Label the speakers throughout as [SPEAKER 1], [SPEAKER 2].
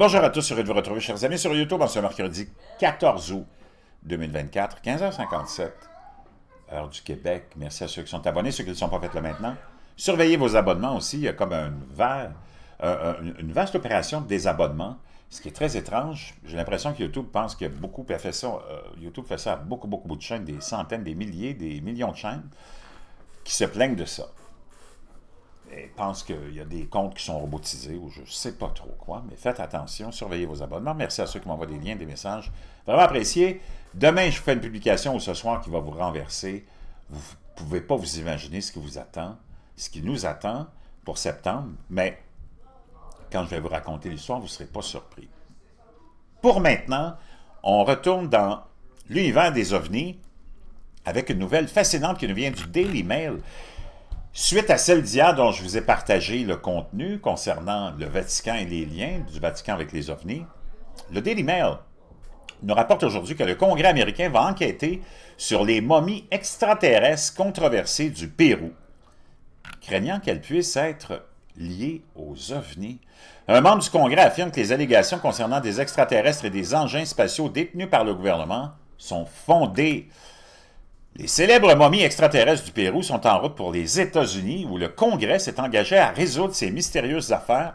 [SPEAKER 1] Bonjour à tous, heureux de vous retrouver, chers amis, sur YouTube en ce mercredi 14 août 2024, 15h57, heure du Québec. Merci à ceux qui sont abonnés, ceux qui ne sont pas faits le maintenant. Surveillez vos abonnements aussi, il y a comme une, vaste opération de désabonnement, ce qui est très étrange. J'ai l'impression que YouTube pense que beaucoup a fait ça, euh, YouTube fait ça à beaucoup, beaucoup, beaucoup de chaînes, des centaines, des milliers, des millions de chaînes qui se plaignent de ça pense qu'il y a des comptes qui sont robotisés ou je ne sais pas trop quoi, mais faites attention, surveillez vos abonnements. Merci à ceux qui m'envoient des liens, des messages. Vraiment apprécié. Demain, je vous fais une publication ou ce soir qui va vous renverser. Vous ne pouvez pas vous imaginer ce qui vous attend, ce qui nous attend pour septembre, mais quand je vais vous raconter l'histoire, vous ne serez pas surpris. Pour maintenant, on retourne dans l'univers des ovnis avec une nouvelle fascinante qui nous vient du Daily Mail. Suite à celle d'hier dont je vous ai partagé le contenu concernant le Vatican et les liens du Vatican avec les ovnis, le Daily Mail nous rapporte aujourd'hui que le Congrès américain va enquêter sur les momies extraterrestres controversées du Pérou, craignant qu'elles puissent être liées aux ovnis. Un membre du Congrès affirme que les allégations concernant des extraterrestres et des engins spatiaux détenus par le gouvernement sont fondées. Les célèbres momies extraterrestres du Pérou sont en route pour les États-Unis, où le Congrès s'est engagé à résoudre ces mystérieuses affaires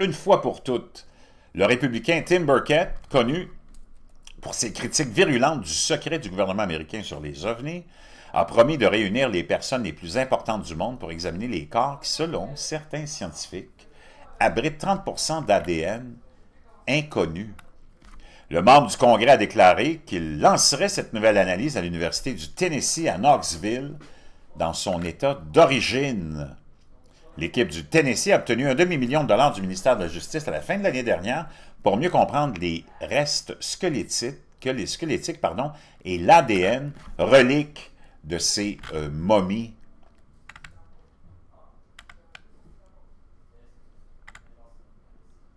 [SPEAKER 1] une fois pour toutes. Le républicain Tim Burkett, connu pour ses critiques virulentes du secret du gouvernement américain sur les ovnis, a promis de réunir les personnes les plus importantes du monde pour examiner les corps qui, selon certains scientifiques, abritent 30 d'ADN inconnus. Le membre du Congrès a déclaré qu'il lancerait cette nouvelle analyse à l'Université du Tennessee à Knoxville, dans son État d'origine. L'équipe du Tennessee a obtenu un demi-million de dollars du ministère de la Justice à la fin de l'année dernière pour mieux comprendre les restes squelettiques, et l'ADN relique de ces euh, momies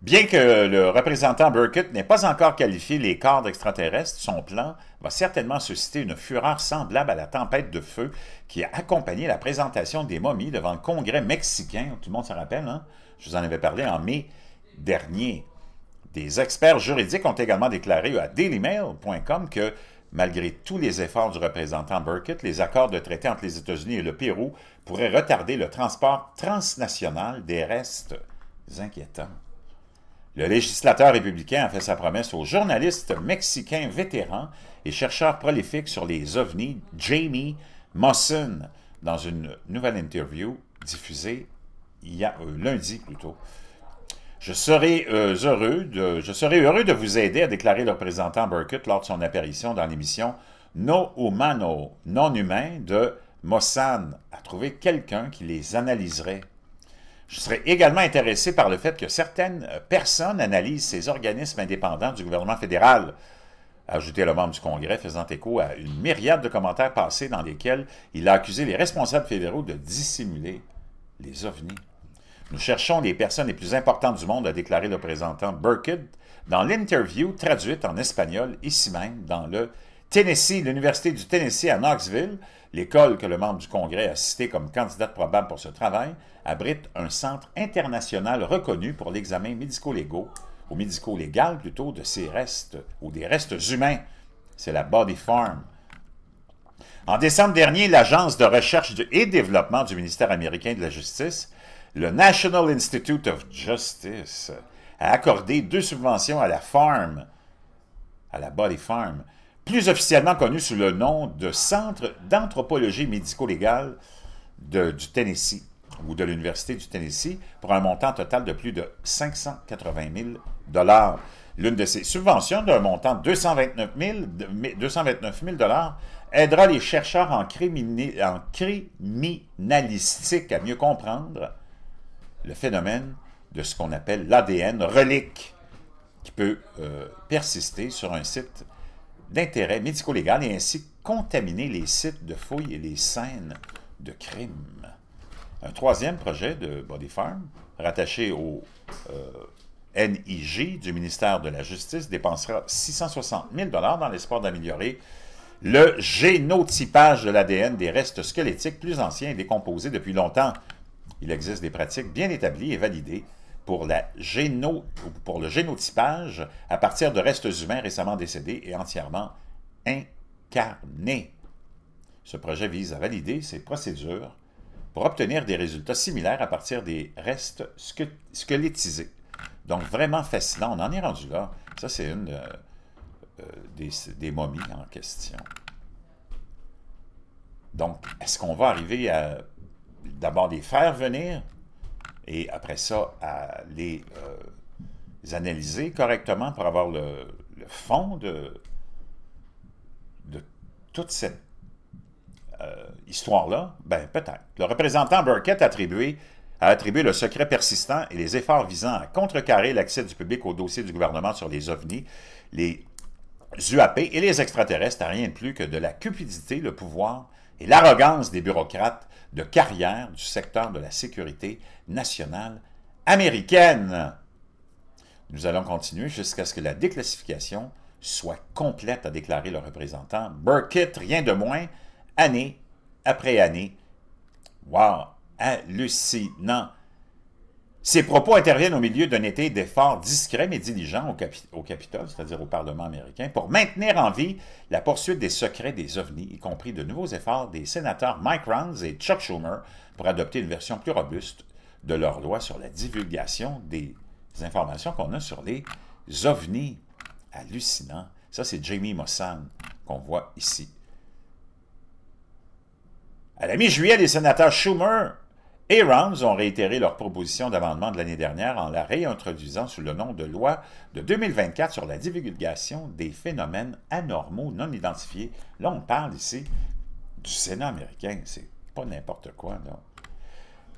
[SPEAKER 1] Bien que le représentant Burkitt n'ait pas encore qualifié les corps d'extraterrestres, son plan va certainement susciter une fureur semblable à la tempête de feu qui a accompagné la présentation des momies devant le Congrès mexicain. Tout le monde se rappelle, hein? je vous en avais parlé en mai dernier. Des experts juridiques ont également déclaré à dailymail.com que, malgré tous les efforts du représentant Burkitt, les accords de traité entre les États-Unis et le Pérou pourraient retarder le transport transnational des restes. inquiétants. Le législateur républicain a fait sa promesse au journaliste mexicain vétéran et chercheur prolifique sur les ovnis Jamie Mosson, dans une nouvelle interview diffusée il euh, lundi plutôt. Euh, je serai, heureux de, vous aider, à déclarer le représentant Burkett lors de son apparition dans l'émission No Humano, non humain de Mossan, à trouver quelqu'un qui les analyserait je serais également intéressé par le fait que certaines euh, personnes analysent ces organismes indépendants du gouvernement fédéral, ajoutait le membre du Congrès faisant écho à une myriade de commentaires passés dans lesquels il a accusé les responsables fédéraux de dissimuler les ovnis. Nous cherchons les personnes les plus importantes du monde, a déclaré le présentant Burkitt dans l'interview traduite en espagnol ici même dans le Tennessee, l'Université du Tennessee à Knoxville, l'école que le membre du Congrès a citée comme candidate probable pour ce travail, abrite un centre international reconnu pour l'examen médico légal ou médico-légal plutôt, de ses restes ou des restes humains. C'est la Body Farm. En décembre dernier, l'Agence de recherche et développement du ministère américain de la Justice, le National Institute of Justice, a accordé deux subventions à la Farm, à la Body Farm, plus officiellement connu sous le nom de Centre d'anthropologie médico-légale du Tennessee ou de l'Université du Tennessee pour un montant total de plus de 580 000 L'une de ces subventions d'un montant de 229 000, aidera les chercheurs en, criminalistique à mieux comprendre le phénomène de ce qu'on appelle l'ADN relique qui peut euh, persister sur un site d'intérêt médico-légal et ainsi contaminer les sites de fouilles et les scènes de crimes. Un troisième projet de Body Farm, rattaché au euh, NIG du ministère de la Justice, dépensera 660 000 dans l'espoir d'améliorer le génotypage de l'ADN des restes squelettiques plus anciens et décomposés depuis longtemps. Il existe des pratiques bien établies et validées pour, la pour le génotypage à partir de restes humains récemment décédés et entièrement incarnés. Ce projet vise à valider ces procédures pour obtenir des résultats similaires à partir des restes squelettisés. Donc, vraiment fascinant. On en est rendu là. Ça, c'est une euh, euh, des, momies en question. Donc, est-ce qu'on va arriver à d'abord les faire venir et après ça, à les, euh, analyser correctement pour avoir le, fond de, toute cette euh, histoire-là, ben peut-être. Le représentant Burkett a attribué le secret persistant et les efforts visant à contrecarrer l'accès du public au dossier du gouvernement sur les ovnis, les UAP et les extraterrestres à rien de plus que de la cupidité, le pouvoir et l'arrogance des bureaucrates de carrière du secteur de la sécurité nationale américaine. Nous allons continuer jusqu'à ce que la déclassification soit complète, a déclaré le représentant Burkitt, rien de moins, année après année. Wow, hallucinant. Ces propos interviennent au milieu d'un été d'efforts discrets mais diligents au, Capitole, c'est-à-dire au Parlement américain, pour maintenir en vie la poursuite des secrets des ovnis, y compris de nouveaux efforts des sénateurs Mike Rounds et Chuck Schumer pour adopter une version plus robuste de leur loi sur la divulgation des informations qu'on a sur les ovnis. Hallucinant. Ça, c'est Jamie Mossan qu'on voit ici. À la mi-juillet, les sénateurs Schumer et ont réitéré leur proposition d'amendement de l'année dernière en la réintroduisant sous le nom de loi de 2024 sur la divulgation des phénomènes anormaux non identifiés. Là, on parle ici du Sénat américain. C'est pas n'importe quoi,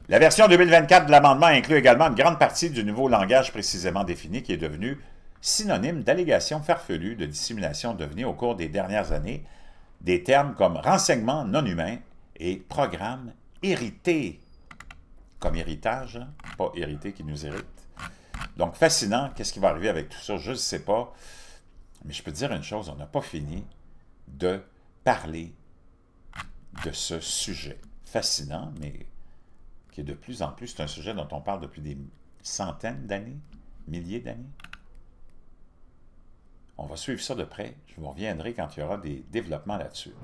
[SPEAKER 1] La version 2024 de l'amendement inclut également une grande partie du nouveau langage précisément défini qui est devenu synonyme d'allégations farfelues de dissimulation devenues au cours des dernières années des termes comme renseignement non humain et programme hérité comme héritage, hein, pas hérité qui nous hérite. Donc, fascinant, qu'est-ce qui va arriver avec tout ça, je ne sais pas. Mais je peux dire une chose, on n'a pas fini de parler de ce sujet. Fascinant, mais qui est de plus en plus, c'est un sujet dont on parle depuis des centaines d'années, milliers d'années. On va suivre ça de près. Je vous reviendrai quand il y aura des développements là-dessus.